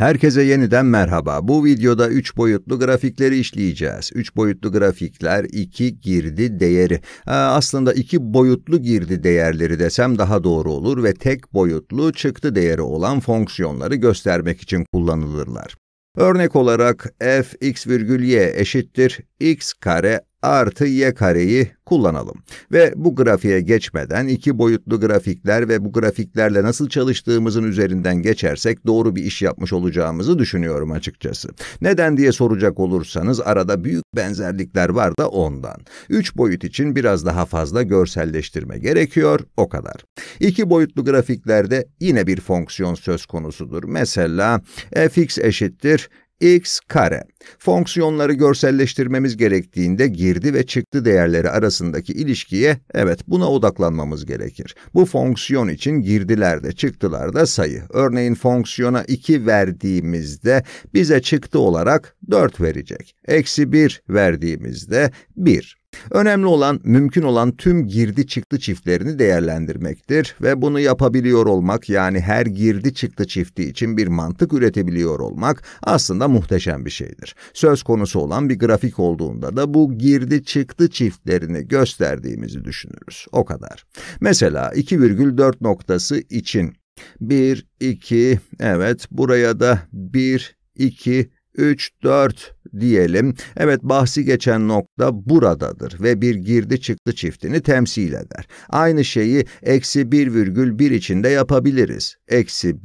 Herkese yeniden merhaba. Bu videoda 3 boyutlu grafikleri işleyeceğiz. 3 boyutlu grafikler 2 girdi değeri. Ee, aslında 2 boyutlu girdi değerleri desem daha doğru olur ve tek boyutlu çıktı değeri olan fonksiyonları göstermek için kullanılırlar. Örnek olarak f x virgül y eşittir x kare artı y kareyi kullanalım. Ve bu grafiğe geçmeden iki boyutlu grafikler ve bu grafiklerle nasıl çalıştığımızın üzerinden geçersek doğru bir iş yapmış olacağımızı düşünüyorum açıkçası. Neden diye soracak olursanız arada büyük benzerlikler var da ondan. Üç boyut için biraz daha fazla görselleştirme gerekiyor, o kadar. İki boyutlu grafiklerde yine bir fonksiyon söz konusudur. Mesela fx eşittir x kare. Fonksiyonları görselleştirmemiz gerektiğinde girdi ve çıktı değerleri arasındaki ilişkiye, evet buna odaklanmamız gerekir. Bu fonksiyon için girdiler de çıktılar da sayı. Örneğin fonksiyona 2 verdiğimizde bize çıktı olarak 4 verecek. Eksi 1 verdiğimizde 1. Önemli olan mümkün olan tüm girdi çıktı çiftlerini değerlendirmektir ve bunu yapabiliyor olmak yani her girdi çıktı çifti için bir mantık üretebiliyor olmak aslında muhteşem bir şeydir. Söz konusu olan bir grafik olduğunda da bu girdi çıktı çiftlerini gösterdiğimizi düşünürüz. O kadar. Mesela 2,4 noktası için 1, 2, evet buraya da 1, 2, 3, 4 diyelim. Evet bahsi geçen nokta buradadır ve bir girdi çıktı çiftini temsil eder. Aynı şeyi eksi virgül 1,1 içinde yapabiliriz. Eksi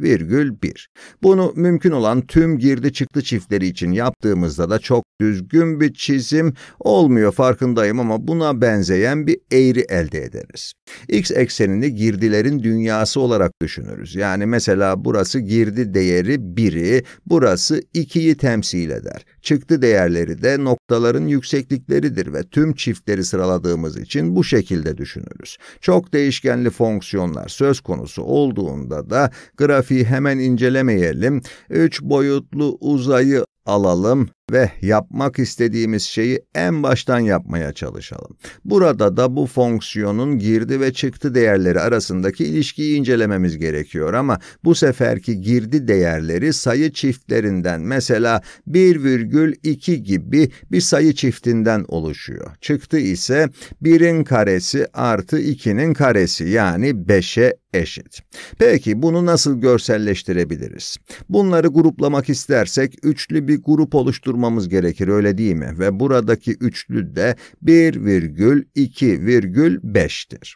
virgül 1,1. Bunu mümkün olan tüm girdi çıktı çiftleri için yaptığımızda da çok düzgün bir çizim olmuyor farkındayım ama buna benzeyen bir eğri elde ederiz. X eksenini girdilerin dünyası olarak düşünürüz. Yani mesela burası girdi değeri 1'i, burası 2 2'yi temsil eder. Çıktı değerleri de noktaların yükseklikleridir ve tüm çiftleri sıraladığımız için bu şekilde düşünürüz. Çok değişkenli fonksiyonlar söz konusu olduğunda da grafiği hemen incelemeyelim. 3 boyutlu uzayı alalım ve yapmak istediğimiz şeyi en baştan yapmaya çalışalım. Burada da bu fonksiyonun girdi ve çıktı değerleri arasındaki ilişkiyi incelememiz gerekiyor ama bu seferki girdi değerleri sayı çiftlerinden mesela 1,2 gibi bir sayı çiftinden oluşuyor. Çıktı ise 1'in karesi artı 2'nin karesi yani 5'e eşit. Peki bunu nasıl görselleştirebiliriz? Bunları gruplamak istersek üçlü bir grup oluşturabiliriz oluşturmamız gerekir öyle değil mi? Ve buradaki üçlü de 1,2,5'tir.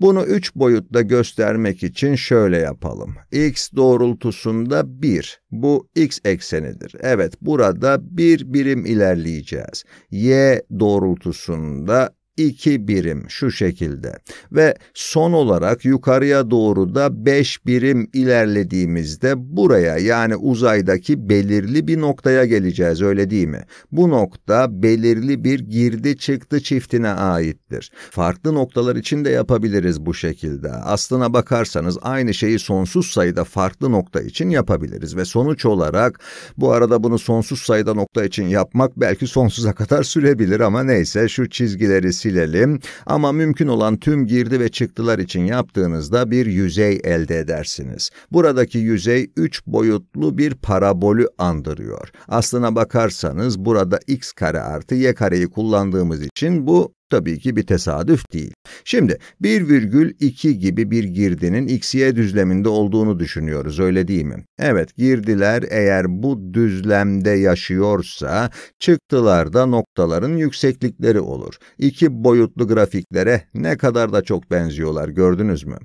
Bunu üç boyutta göstermek için şöyle yapalım. X doğrultusunda 1. Bu x eksenidir. Evet burada bir birim ilerleyeceğiz. Y doğrultusunda 2 birim şu şekilde ve son olarak yukarıya doğru da 5 birim ilerlediğimizde buraya yani uzaydaki belirli bir noktaya geleceğiz öyle değil mi? Bu nokta belirli bir girdi çıktı çiftine aittir. Farklı noktalar için de yapabiliriz bu şekilde. Aslına bakarsanız aynı şeyi sonsuz sayıda farklı nokta için yapabiliriz ve sonuç olarak bu arada bunu sonsuz sayıda nokta için yapmak belki sonsuza kadar sürebilir ama neyse şu çizgileri silelim ama mümkün olan tüm girdi ve çıktılar için yaptığınızda bir yüzey elde edersiniz. Buradaki yüzey üç boyutlu bir parabolü andırıyor. Aslına bakarsanız burada x kare artı y kareyi kullandığımız için bu tabii ki bir tesadüf değil. Şimdi 1,2 gibi bir girdinin x-y düzleminde olduğunu düşünüyoruz öyle değil mi? Evet girdiler eğer bu düzlemde yaşıyorsa çıktılar da noktaların yükseklikleri olur. İki boyutlu grafiklere ne kadar da çok benziyorlar gördünüz mü?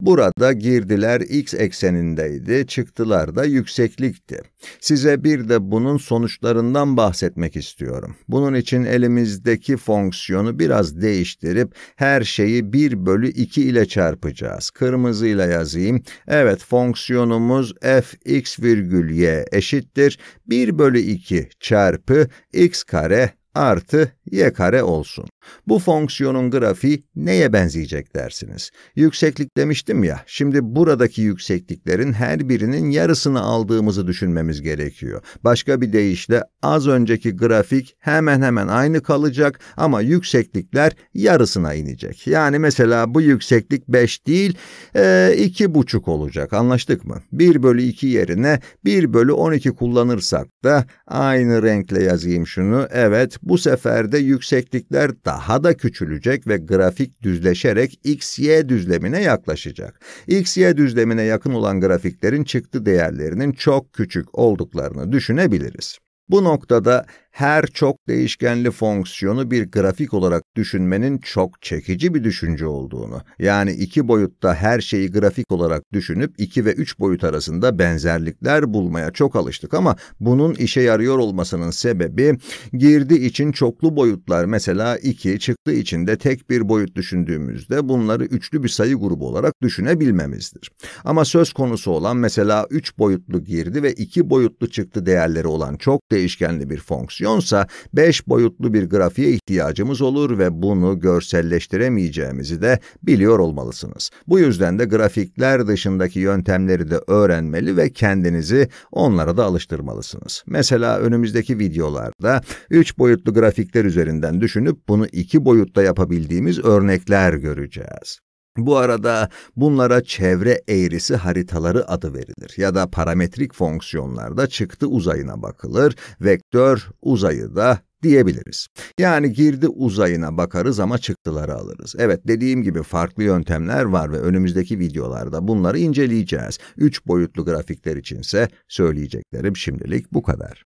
Burada girdiler x eksenindeydi, çıktılar da yükseklikti. Size bir de bunun sonuçlarından bahsetmek istiyorum. Bunun için elimizdeki fonksiyonu biraz değiştirip her şeyi 1 bölü 2 ile çarpacağız. Kırmızıyla yazayım. Evet fonksiyonumuz fx virgül y eşittir 1 bölü 2 çarpı x kare artı y kare olsun. Bu fonksiyonun grafiği neye benzeyecek dersiniz. Yükseklik demiştim ya, şimdi buradaki yüksekliklerin her birinin yarısını aldığımızı düşünmemiz gerekiyor. Başka bir deyişle az önceki grafik hemen hemen aynı kalacak ama yükseklikler yarısına inecek. Yani mesela bu yükseklik 5 değil, e, iki buçuk olacak anlaştık mı? 1 bölü 2 yerine 1 bölü 12 kullanırsak da aynı renkle yazayım şunu. Evet bu sefer de yükseklikler daha da küçülecek ve grafik düzleşerek x-y düzlemine yaklaşacak. x-y düzlemine yakın olan grafiklerin çıktı değerlerinin çok küçük olduklarını düşünebiliriz. Bu noktada her çok değişkenli fonksiyonu bir grafik olarak düşünmenin çok çekici bir düşünce olduğunu, yani iki boyutta her şeyi grafik olarak düşünüp iki ve üç boyut arasında benzerlikler bulmaya çok alıştık ama bunun işe yarıyor olmasının sebebi girdi için çoklu boyutlar mesela iki, çıktı için de tek bir boyut düşündüğümüzde bunları üçlü bir sayı grubu olarak düşünebilmemizdir. Ama söz konusu olan mesela üç boyutlu girdi ve iki boyutlu çıktı değerleri olan çok değişkenli bir fonksiyon fonksiyonsa beş boyutlu bir grafiğe ihtiyacımız olur ve bunu görselleştiremeyeceğimizi de biliyor olmalısınız. Bu yüzden de grafikler dışındaki yöntemleri de öğrenmeli ve kendinizi onlara da alıştırmalısınız. Mesela önümüzdeki videolarda üç boyutlu grafikler üzerinden düşünüp bunu iki boyutta yapabildiğimiz örnekler göreceğiz. Bu arada bunlara çevre eğrisi haritaları adı verilir ya da parametrik fonksiyonlarda çıktı uzayına bakılır, vektör uzayı da diyebiliriz. Yani girdi uzayına bakarız ama çıktıları alırız. Evet dediğim gibi farklı yöntemler var ve önümüzdeki videolarda bunları inceleyeceğiz. Üç boyutlu grafikler içinse söyleyeceklerim şimdilik bu kadar.